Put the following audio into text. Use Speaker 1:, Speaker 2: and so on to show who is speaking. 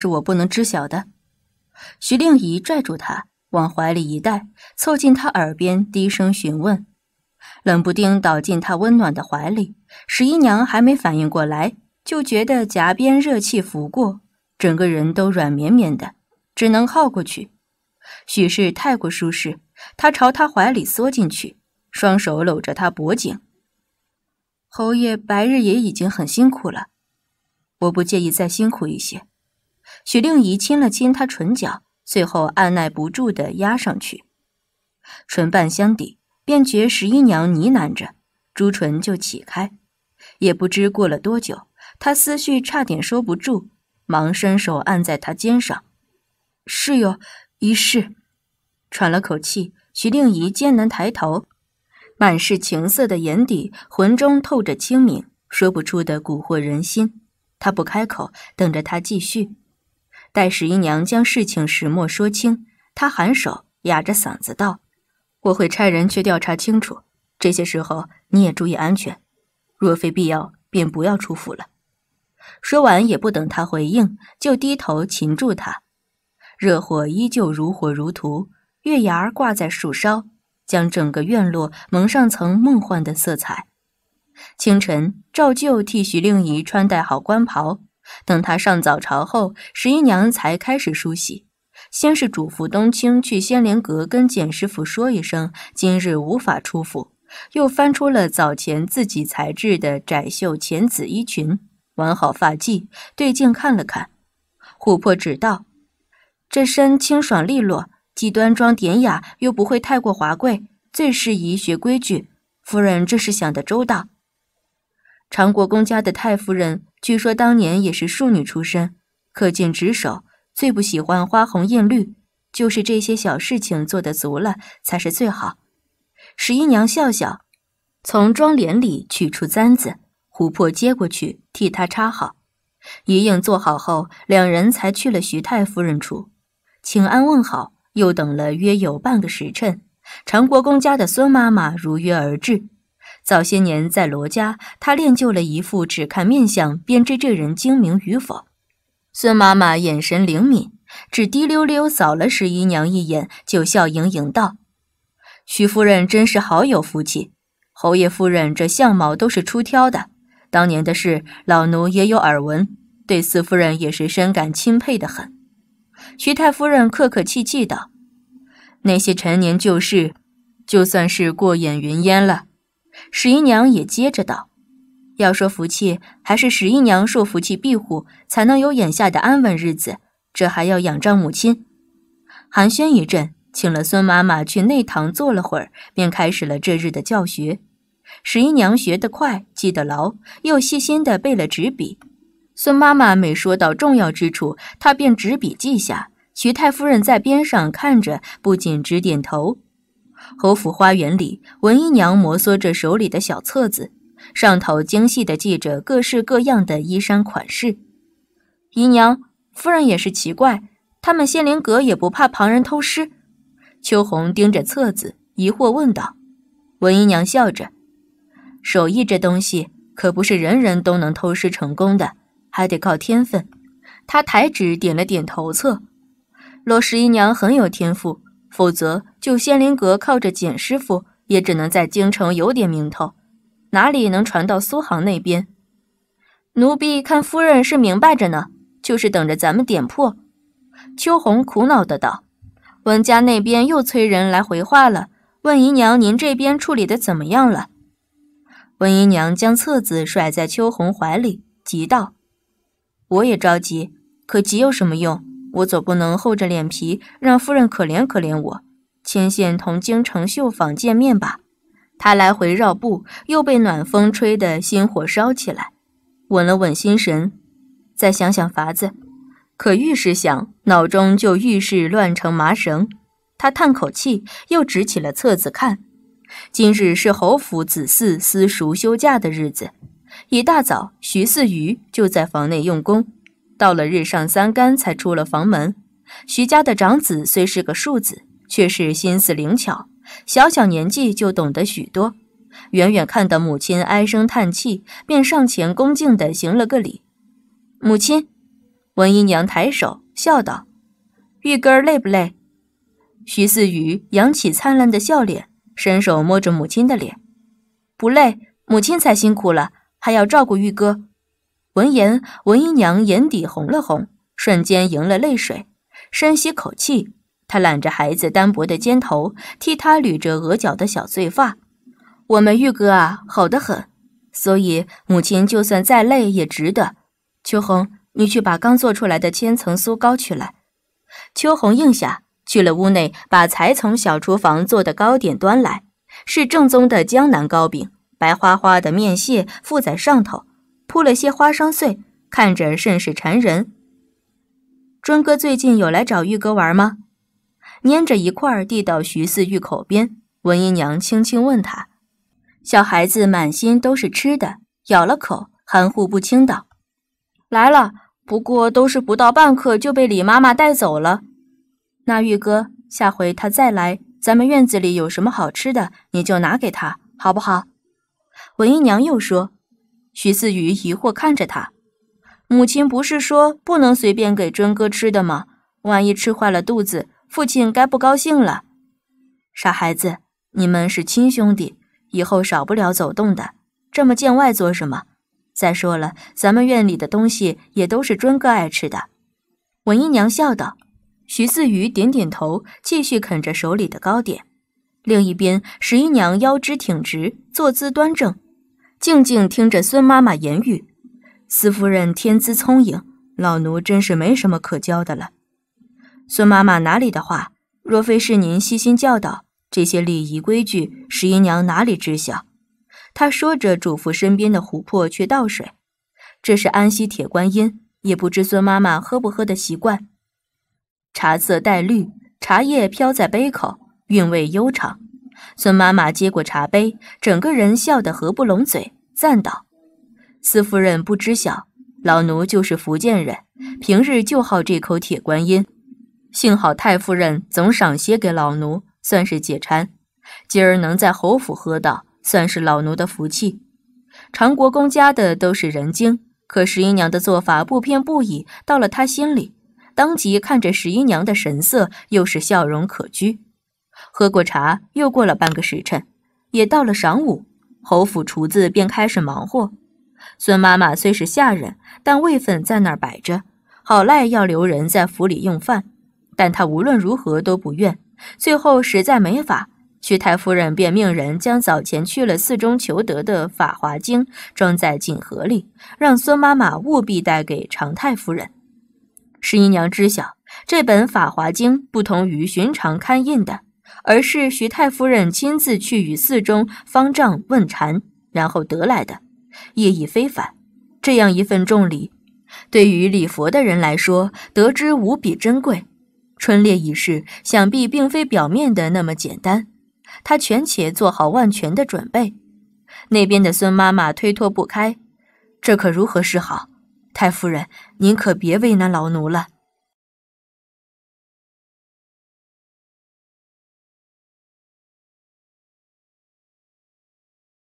Speaker 1: 是我不能知晓的。徐令宜拽住他，往怀里一带，凑近他耳边低声询问。冷不丁倒进他温暖的怀里，十一娘还没反应过来，就觉得颊边热气拂过，整个人都软绵绵的，只能靠过去。许是太过舒适，他朝他怀里缩进去，双手搂着他脖颈。侯爷白日也已经很辛苦了，我不介意再辛苦一些。许令仪亲了亲他唇角，最后按耐不住的压上去，唇瓣相抵，便觉十一娘呢喃着，朱唇就起开。也不知过了多久，他思绪差点收不住，忙伸手按在他肩上。是哟，一世。喘了口气，徐令仪艰难抬头，满是情色的眼底，浑中透着清明，说不出的蛊惑人心。他不开口，等着他继续。待十一娘将事情始末说清，她颔首，哑着嗓子道：“我会差人去调查清楚。这些时候你也注意安全，若非必要，便不要出府了。”说完，也不等他回应，就低头擒住他。热火依旧如火如荼，月牙儿挂在树梢，将整个院落蒙上层梦幻的色彩。清晨，照旧替徐令仪穿戴好官袍。等他上早朝后，十一娘才开始梳洗。先是嘱咐冬青去仙莲阁跟简师傅说一声今日无法出府，又翻出了早前自己裁制的窄袖浅紫衣裙，挽好发髻，对镜看了看。琥珀只道，这身清爽利落，既端庄典雅，又不会太过华贵，最适宜学规矩。夫人这是想得周到。常国公家的太夫人，据说当年也是庶女出身，恪尽职守，最不喜欢花红艳绿，就是这些小事情做得足了，才是最好。十一娘笑笑，从妆奁里取出簪子，琥珀接过，去，替她插好。一应做好后，两人才去了徐太夫人处，请安问好，又等了约有半个时辰，常国公家的孙妈妈如约而至。早些年在罗家，他练就了一副只看面相便知这人精明与否。孙妈妈眼神灵敏，只滴溜溜扫了十一娘一眼，就笑盈盈道：“徐夫人真是好有福气，侯爷夫人这相貌都是出挑的。当年的事，老奴也有耳闻，对四夫人也是深感钦佩的很。”徐太夫人客客气气道：“那些陈年旧事，就算是过眼云烟了。”十一娘也接着道：“要说福气，还是十一娘受福气庇护，才能有眼下的安稳日子。这还要仰仗母亲。”寒暄一阵，请了孙妈妈去内堂坐了会儿，便开始了这日的教学。十一娘学得快，记得牢，又细心的备了纸笔。孙妈妈每说到重要之处，她便纸笔记下。徐太夫人在边上看着，不仅直点头。侯府花园里，文姨娘摩挲着手里的小册子，上头精细的记着各式各样的衣衫款式。姨娘，夫人也是奇怪，他们仙灵阁也不怕旁人偷师。秋红盯着册子，疑惑问道：“文姨娘笑着，手艺这东西可不是人人都能偷师成功的，还得靠天分。”她抬指点了点头册，罗十一娘很有天赋。否则，就仙灵阁靠着简师傅，也只能在京城有点名头，哪里能传到苏杭那边？奴婢看夫人是明白着呢，就是等着咱们点破。秋红苦恼的道：“温家那边又催人来回话了，问姨娘您这边处理的怎么样了？”温姨娘将册子甩在秋红怀里，急道：“我也着急，可急有什么用？”我总不能厚着脸皮让夫人可怜可怜我，牵线同京城绣坊见面吧。他来回绕步，又被暖风吹得心火烧起来，稳了稳心神，再想想法子。可愈是想，脑中就愈是乱成麻绳。他叹口气，又执起了册子看。今日是侯府子嗣私塾休假的日子，一大早，徐四余就在房内用功。到了日上三竿才出了房门，徐家的长子虽是个庶子，却是心思灵巧，小小年纪就懂得许多。远远看到母亲唉声叹气，便上前恭敬地行了个礼。母亲，文姨娘抬手笑道：“玉哥儿累不累？”徐四雨扬起灿烂的笑脸，伸手摸着母亲的脸：“不累，母亲才辛苦了，还要照顾玉哥。”闻言，文姨娘眼底红了红，瞬间盈了泪水。深吸口气，她揽着孩子单薄的肩头，替他捋着额角的小碎发。我们玉哥啊，好的很，所以母亲就算再累也值得。秋红，你去把刚做出来的千层酥糕取来。秋红应下，去了屋内，把才从小厨房做的糕点端来，是正宗的江南糕饼，白花花的面屑附在上头。铺了些花生碎，看着甚是馋人。谆哥最近有来找玉哥玩吗？粘着一块递到徐四玉口边，文姨娘轻轻问他。小孩子满心都是吃的，咬了口，含糊不清道：“来了，不过都是不到半刻就被李妈妈带走了。”那玉哥下回他再来，咱们院子里有什么好吃的，你就拿给他，好不好？文姨娘又说。徐思雨疑惑看着他，母亲不是说不能随便给谆哥吃的吗？万一吃坏了肚子，父亲该不高兴了。傻孩子，你们是亲兄弟，以后少不了走动的，这么见外做什么？再说了，咱们院里的东西也都是谆哥爱吃的。文姨娘笑道。徐四余点点头，继续啃着手里的糕点。另一边，十一娘腰肢挺直，坐姿端正。静静听着孙妈妈言语，四夫人天资聪颖，老奴真是没什么可教的了。孙妈妈哪里的话？若非是您悉心教导，这些礼仪规矩，十一娘哪里知晓？她说着，嘱咐身边的琥珀去倒水。这是安溪铁观音，也不知孙妈妈喝不喝的习惯。茶色带绿，茶叶飘在杯口，韵味悠长。孙妈妈接过茶杯，整个人笑得合不拢嘴，赞道：“司夫人不知晓，老奴就是福建人，平日就好这口铁观音。幸好太夫人总赏些给老奴，算是解馋。今儿能在侯府喝到，算是老奴的福气。常国公家的都是人精，可十一娘的做法不偏不倚，到了他心里，当即看着十一娘的神色，又是笑容可掬。”喝过茶，又过了半个时辰，也到了晌午。侯府厨子便开始忙活。孙妈妈虽是下人，但位分在那儿摆着，好赖要留人在府里用饭，但她无论如何都不愿。最后实在没法，徐太夫人便命人将早前去了寺中求得的《法华经》装在锦盒里，让孙妈妈务必带给常太夫人。十一娘知晓，这本《法华经》不同于寻常刊印的。而是徐太夫人亲自去雨寺中方丈问禅，然后得来的，意义非凡。这样一份重礼，对于礼佛的人来说，得知无比珍贵。春猎一事，想必并非表面的那么简单。他全且做好万全的准备。那边的孙妈妈推脱不开，这可如何是好？太夫人，您可别为难老奴了。